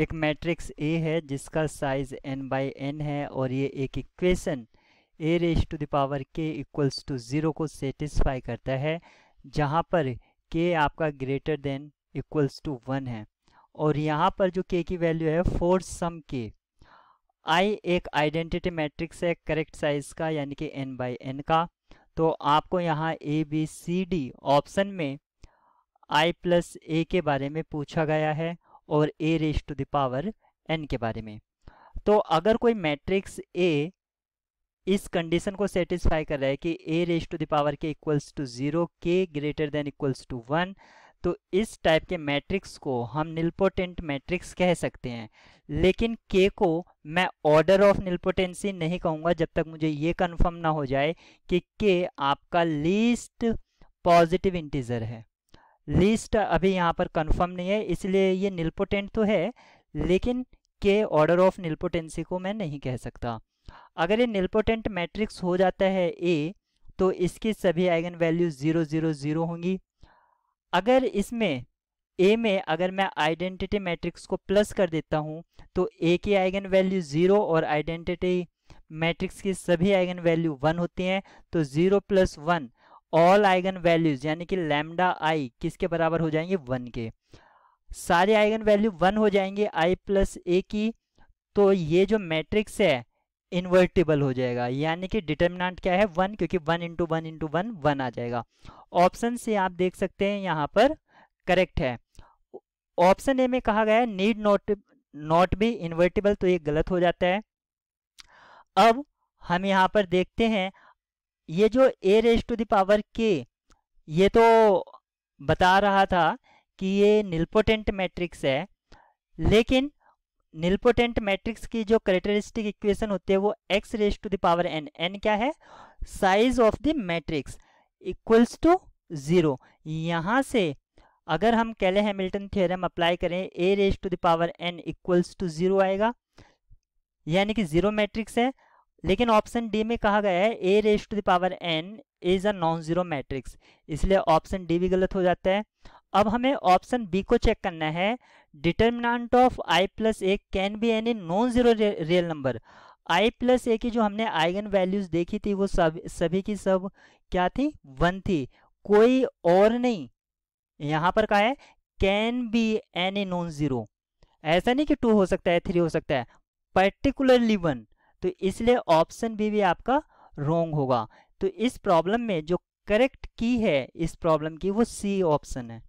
एक matrix A है जिसका साइज एन बाई एन है और ये एक equation A raise to the power k equals to zero को सेटिस्फाई करता है जहाँ पर के आपका greater than equals to one है और यहाँ पर जो के की वैल्यू है फोर सम के आई एक आइडेंटिटी मैट्रिक्स है करेक्ट साइज का यानी कि एन बाई एन का तो आपको यहाँ A B C D option में आई प्लस ए के बारे में पूछा गया है और A raise to the power n के बारे में तो अगर कोई मैट्रिक्स ए इस कंडीशन को सेटिस्फाई कर रहा है कि A raise to the power k equals to zero k greater than equals to one तो इस टाइप के मैट्रिक्स को हम निलपोटेंट मैट्रिक्स कह सकते हैं लेकिन के को मैं ऑर्डर ऑफ निलपोटेंसी नहीं कहूँगा जब तक मुझे ये कन्फर्म ना हो जाए कि के आपका लीस्ट पॉजिटिव इंटीजर है लिस्ट अभी यहाँ पर कंफर्म नहीं है इसलिए ये निलपोटेंट तो है लेकिन के ऑर्डर ऑफ निलपोटेंसी को मैं नहीं कह सकता अगर ये निलपोटेंट मैट्रिक्स हो जाता है ए तो इसकी सभी eigen value zero zero zero होंगी अगर इसमें ए में अगर मैं आइडेंटिटी मैट्रिक्स को प्लस कर देता हूँ तो ए की आइगन वैल्यू ज़ीरो और आइडेंटिटी मैट्रिक्स की सभी आइगन वैल्यू वन होती हैं so zero plus one all eigen values यानी कि लैमडा आई किसके बराबर हो जाएंगे वन के सारे आइगन वैल्यू वन हो जाएंगे आई प्लस ए की तो ये जो मैट्रिक्स है इन्वर्टिबल हो जाएगा यानी कि डिटर्मिनेंट क्या है वन क्योंकि one into one into one one आ जाएगा ऑप्शन से आप देख सकते हैं यहाँ पर करेक्ट है ऑप्शन ए में कहा गया है need not not be invertible so ये गलत हो जाता है अब हम यहाँ पर देखते हैं ये जो ए रेस टू दावर के ये तो बता रहा था कि ये निलपोटेंट मैट्रिक्स है लेकिन निलपोटेंट मैट्रिक्स की जो करेक्टरिस्टिक इक्वेशन होते हैं वो X raise to the power N N क्या है size of the matrix equals to zero यहाँ से अगर हम कहले हैमिल्टन थ्योरम अप्लाई करें A raise to the power N equals to zero आएगा यानी कि ज़ीरो मैट्रिक्स है लेकिन ऑप्शन डी में कहा गया है A raise to the power power N is a non zero matrix इसलिए ऑप्शन डी भी गलत हो जाता है अब हमें ऑप्शन बी को चेक करना है determinant of I plus A can be an a non zero real number I plus A की जो हमने आइगन वैल्यूज देखी थी वो सब सभी की सब क्या थी वन थी कोई और नहीं यहाँ पर कहा है can be an a non zero ऐसा नहीं कि टू हो सकता है थ्री हो सकता है पर्टिकुलरली वन तो इसलिए ऑप्शन बी भी आपका रोंग होगा तो इस प्रॉब्लम में जो करेक्ट की है इस प्रॉब्लम की वो सी ऑप्शन है